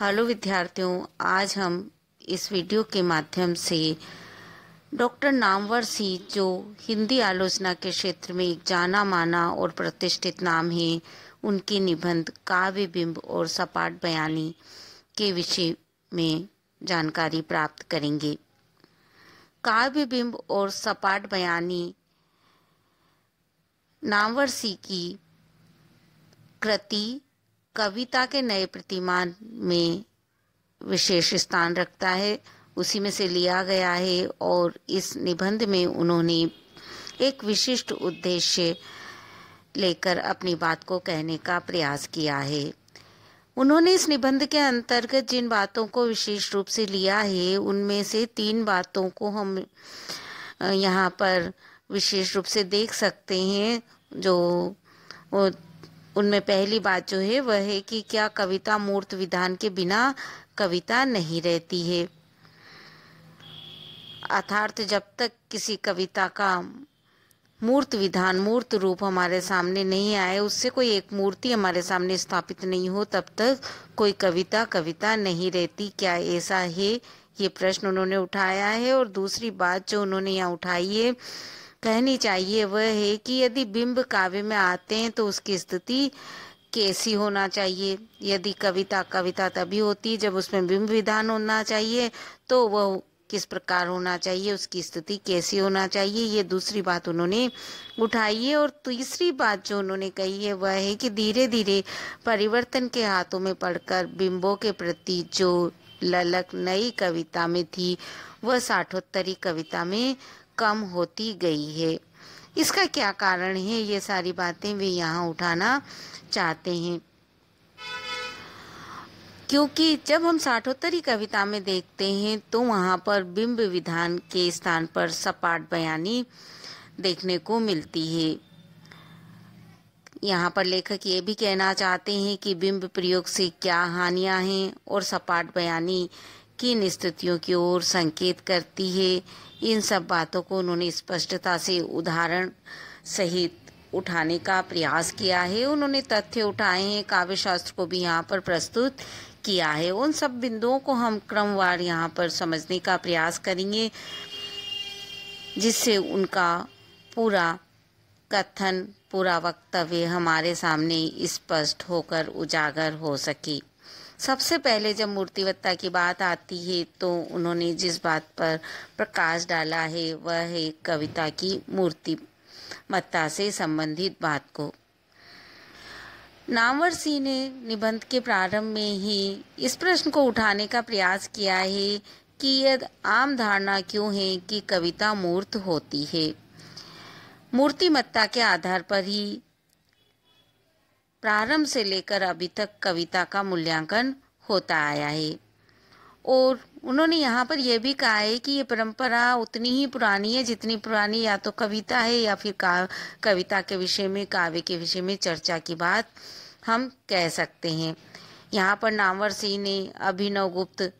hello विद्यार्थियों आज हम इस वीडियो के माध्यम से डॉक्टर नामवर सिंह जो हिंदी आलोचना के क्षेत्र में एक जाना माना और प्रतिष्ठित नाम है उनके निबंध काव्य बिंब और सपाट बयानी के विषय में जानकारी प्राप्त करेंगे काव्य बिंब और सपाट बयानी नामवर सिंह की कृति कविता के नए प्रतिमान में विशेष स्थान रखता है उसी में से लिया गया है और इस निबंध में उन्होंने एक विशिष्ट उद्देश्य लेकर अपनी बात को कहने का प्रयास किया है उन्होंने इस निबंध के अंतर्गत जिन बातों को विशेष रूप से लिया है उनमें से तीन बातों को हम यहाँ पर विशेष रूप से देख सकते हैं जो उनमें पहली बात जो है वह है कि क्या कविता मूर्त विधान के बिना कविता नहीं रहती है अर्थार्थ जब तक किसी कविता का मूर्त विधान मूर्त रूप हमारे सामने नहीं आए उससे कोई एक मूर्ति हमारे सामने स्थापित नहीं हो तब तक कोई कविता कविता नहीं रहती क्या ऐसा है ये प्रश्न उन्होंने उठाया है और दूसरी बात जो उन्होंने यहाँ उठाई है कहनी चाहिए वह है कि यदि बिंब काव्य में आते हैं तो उसकी स्थिति कैसी होना चाहिए यदि कविता कविता तभी होती जब उसमें बिंब विधान होना चाहिए तो वह किस प्रकार होना चाहिए उसकी स्थिति कैसी होना चाहिए ये दूसरी बात उन्होंने उठाई है और तीसरी बात जो उन्होंने कही है वह है कि धीरे धीरे परिवर्तन के हाथों में पढ़कर बिंबों के प्रति जो ललक नई कविता में थी वह साठोत्तरी कविता में कम होती गई है इसका क्या कारण है ये सारी बातें वे यहाँ उठाना चाहते हैं क्योंकि जब हम साठोत्तरी कविता में देखते हैं तो वहाँ पर बिंब विधान के स्थान पर सपाट बयानी देखने को मिलती है यहाँ पर लेखक ये भी कहना चाहते हैं कि बिंब प्रयोग से क्या हानियाँ हैं और सपाट बयानी किन स्थितियों की ओर संकेत करती है इन सब बातों को उन्होंने स्पष्टता से उदाहरण सहित उठाने का प्रयास किया है उन्होंने तथ्य उठाए हैं काव्य शास्त्र को भी यहाँ पर प्रस्तुत किया है उन सब बिंदुओं को हम क्रमवार यहाँ पर समझने का प्रयास करेंगे जिससे उनका पूरा कथन पूरा वक्तव्य हमारे सामने स्पष्ट होकर उजागर हो सके सबसे पहले जब मूर्तिवत्ता की बात आती है तो उन्होंने जिस बात पर प्रकाश डाला है वह है कविता की मूर्ति मत्ता से संबंधित बात को नामवर सिंह ने निबंध के प्रारंभ में ही इस प्रश्न को उठाने का प्रयास किया है कि यह आम धारणा क्यों है कि कविता मूर्त होती है मूर्तिमत्ता के आधार पर ही प्रारंभ से लेकर अभी तक कविता का मूल्यांकन होता आया है और उन्होंने यहाँ पर यह भी कहा है कि ये परंपरा उतनी ही पुरानी है जितनी पुरानी या तो कविता है या फिर का कविता के विषय में काव्य के विषय में चर्चा की बात हम कह सकते हैं यहाँ पर नामवर सिंह ने अभिनव गुप्त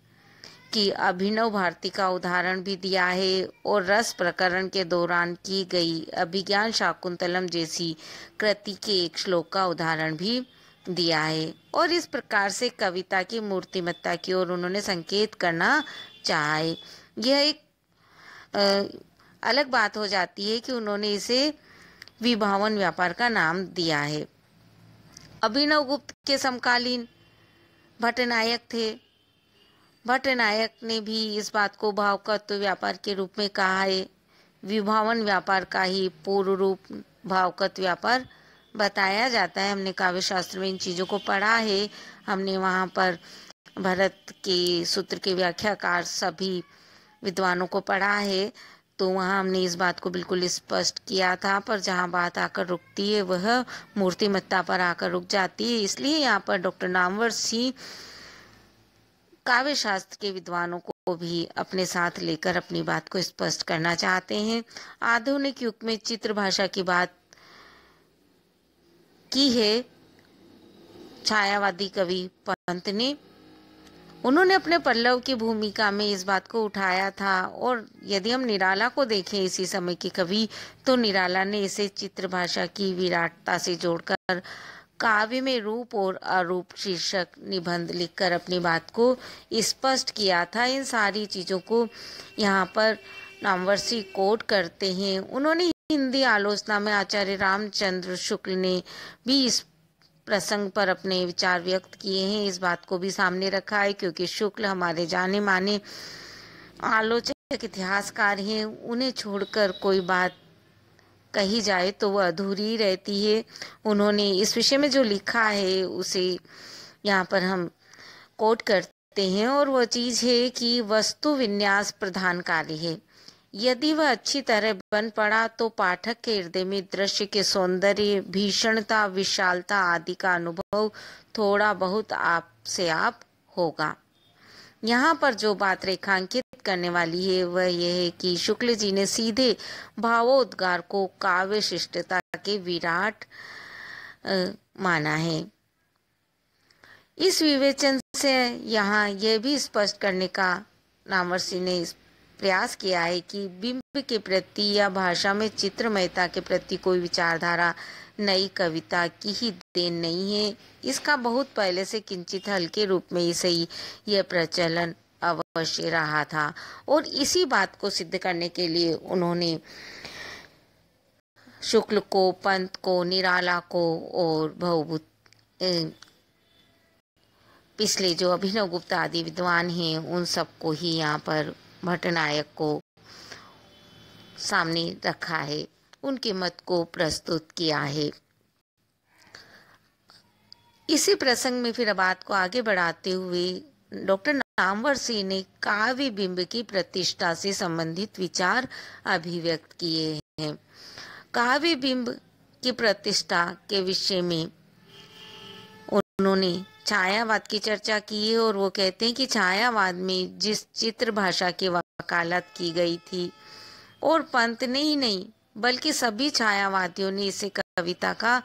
की अभिनव भारती का उदाहरण भी दिया है और रस प्रकरण के दौरान की गई अभिज्ञान शाकुंतलम जैसी कृति के एक श्लोक का उदाहरण भी दिया है और इस प्रकार से कविता की मूर्तिमत्ता की ओर उन्होंने संकेत करना चाहे यह एक आ, अलग बात हो जाती है कि उन्होंने इसे विभावन व्यापार का नाम दिया है अभिनव गुप्त के समकालीन नायक थे भट्ट नायक ने भी इस बात को भावकत्व व्यापार के रूप में कहा है विभावन व्यापार का ही पूर्व रूप भावकत्व व्यापार बताया जाता है हमने काव्य शास्त्र में इन चीज़ों को पढ़ा है हमने वहाँ पर भरत के सूत्र के व्याख्याकार सभी विद्वानों को पढ़ा है तो वहाँ हमने इस बात को बिल्कुल स्पष्ट किया था पर जहाँ बात आकर रुकती है वह मूर्तिमत्ता पर आकर रुक जाती है इसलिए यहाँ पर डॉक्टर नामवर सिंह काव्य शास्त्र के विद्वानों को भी अपने साथ लेकर अपनी बात को स्पष्ट करना चाहते हैं आधुनिक युग में चित्र भाषा की बात की है छायावादी कवि पंत ने उन्होंने अपने पल्लव की भूमिका में इस बात को उठाया था और यदि हम निराला को देखें इसी समय के कवि तो निराला ने इसे चित्र भाषा की विराटता से जोड़कर काव्य में रूप और अरूप शीर्षक निबंध लिखकर अपनी बात को स्पष्ट किया था इन सारी चीज़ों को यहाँ पर नामवर्षी कोट करते हैं उन्होंने हिंदी आलोचना में आचार्य रामचंद्र शुक्ल ने भी इस प्रसंग पर अपने विचार व्यक्त किए हैं इस बात को भी सामने रखा है क्योंकि शुक्ल हमारे जाने माने आलोचक इतिहासकार हैं उन्हें छोड़कर कोई बात कही जाए तो वह अधूरी रहती है उन्होंने इस विषय में जो लिखा है उसे यहाँ पर हम कोट करते हैं और वह चीज़ है कि वस्तु विन्यास प्रधान कार्य है यदि वह अच्छी तरह बन पड़ा तो पाठक के हृदय में दृश्य के सौंदर्य भीषणता विशालता आदि का अनुभव थोड़ा बहुत आप से आप होगा यहाँ पर जो बात रेखांकित करने वाली है वह यह है कि शुक्ल जी ने सीधे भावोद्गार को काव्य शिष्टता के विराट माना है इस विवेचन से यहाँ यह भी स्पष्ट करने का नामवर सिंह ने प्रयास किया है कि बिंब के प्रति या भाषा में चित्रमयता के प्रति कोई विचारधारा नई कविता की ही देन नहीं है इसका बहुत पहले से किंचित हल्के रूप में ही सही यह प्रचलन वर्ष रहा था और इसी बात को सिद्ध करने के लिए उन्होंने शुक्ल को पंत को निराला को और बहुभूत पिछले जो अभिनव गुप्ता आदि विद्वान हैं उन सबको ही यहाँ पर भट्टनायक को सामने रखा है उनके मत को प्रस्तुत किया है इसी प्रसंग में फिर बात को आगे बढ़ाते हुए डॉक्टर नामवर सिंह ने काव्य बिंब की प्रतिष्ठा से संबंधित विचार अभिव्यक्त किए हैं काव्य बिंब की प्रतिष्ठा के विषय में उन्होंने छायावाद की चर्चा की है और वो कहते हैं कि छायावाद में जिस चित्र भाषा की वकालत की गई थी और पंत ने ही नहीं बल्कि सभी छायावादियों ने इसे कविता का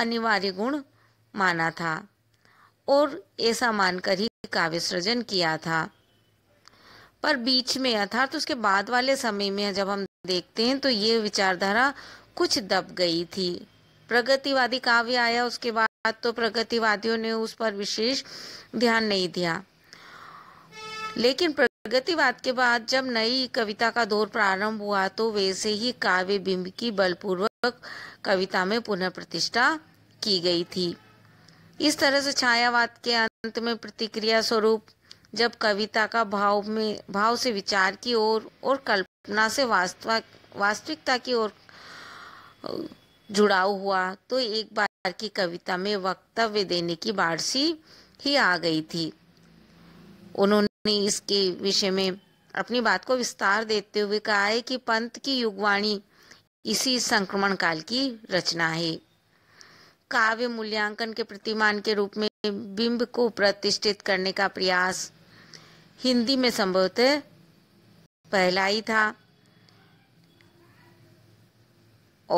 अनिवार्य गुण माना था और ऐसा मानकर ही का विसर्जन किया था पर बीच में अर्थात उसके बाद वाले समय में जब हम देखते हैं तो ये विचारधारा कुछ दब गई थी प्रगतिवादी काव्य आया उसके बाद तो प्रगतिवादियों ने उस पर विशेष ध्यान नहीं दिया लेकिन प्रगतिवाद के बाद जब नई कविता का दौर प्रारंभ हुआ तो वैसे ही काव्य बिंब की बलपूर्वक कविता में पुनः प्रतिष्ठा की गई थी इस तरह से छायावाद के अंत में प्रतिक्रिया स्वरूप जब कविता का भाव में भाव से विचार की ओर और, और कल्पना से वास्तविक वास्तविकता की ओर जुड़ाव हुआ तो एक बार की कविता में वक्तव्य देने की बारसी ही आ गई थी उन्होंने इसके विषय में अपनी बात को विस्तार देते हुए कहा है कि पंथ की युगवाणी इसी संक्रमण काल की रचना है काव्य मूल्यांकन के प्रतिमान के रूप में बिंब को प्रतिष्ठित करने का प्रयास हिंदी में संभवतः पहला ही था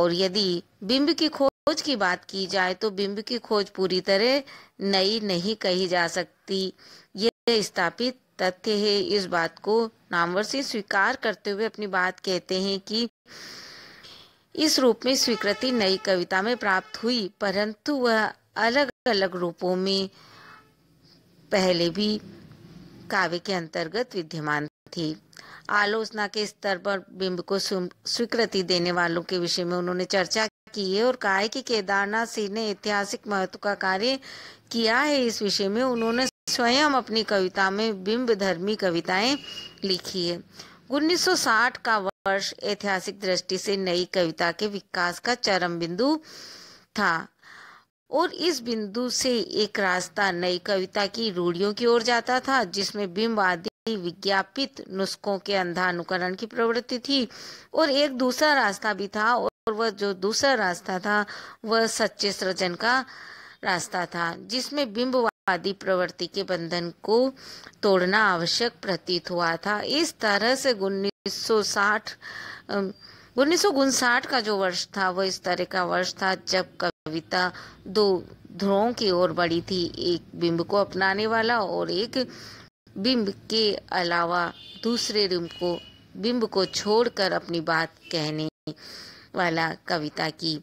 और यदि बिंब की खोज की बात की जाए तो बिंब की खोज पूरी तरह नई नहीं कही जा सकती ये स्थापित तथ्य है इस बात को नामवर से स्वीकार करते हुए अपनी बात कहते हैं कि इस रूप में स्वीकृति नई कविता में प्राप्त हुई परंतु वह अलग अलग रूपों में पहले भी काव्य के अंतर्गत विद्यमान थी आलोचना के स्तर पर बिंब को स्वीकृति देने वालों के विषय में उन्होंने चर्चा की है और कहा है कि केदारनाथ सिंह ने ऐतिहासिक महत्व का कार्य किया है इस विषय में उन्होंने स्वयं अपनी कविता में बिंब धर्मी कविताएं लिखी है 1960 का वर्ष ऐतिहासिक दृष्टि से नई कविता के विकास का चरम बिंदु था और इस बिंदु से एक रास्ता नई कविता की रूढ़ियों की ओर जाता था जिसमें बिंब आदि विज्ञापित नुस्खों के अंधानुकरण की प्रवृत्ति थी और एक दूसरा रास्ता भी था और वह जो दूसरा रास्ता था वह सच्चे सृजन का रास्ता था जिसमें बिंब आदि प्रवृत्ति के बंधन को तोड़ना आवश्यक प्रतीत हुआ था इस तरह से उन्नीस सौ साठ का जो वर्ष था वो इस तरह का वर्ष था जब कविता दो ध्रुवों की ओर बढ़ी थी एक बिंब को अपनाने वाला और एक बिंब के अलावा दूसरे रिम को बिंब को छोड़कर अपनी बात कहने वाला कविता की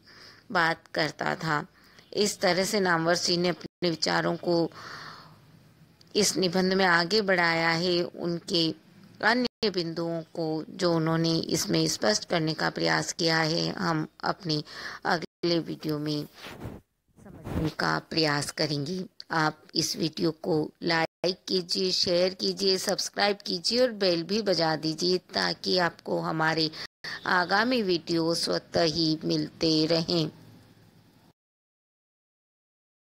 बात करता था इस तरह से नामवर सिंह ने अपने विचारों को इस निबंध में आगे बढ़ाया है उनके अन्य बिंदुओं को जो उन्होंने इसमें स्पष्ट करने का प्रयास किया है हम अपने अगले वीडियो में समझने का प्रयास करेंगे आप इस वीडियो को लाइक कीजिए शेयर कीजिए सब्सक्राइब कीजिए और बेल भी बजा दीजिए ताकि आपको हमारे आगामी वीडियो स्वतः ही मिलते रहें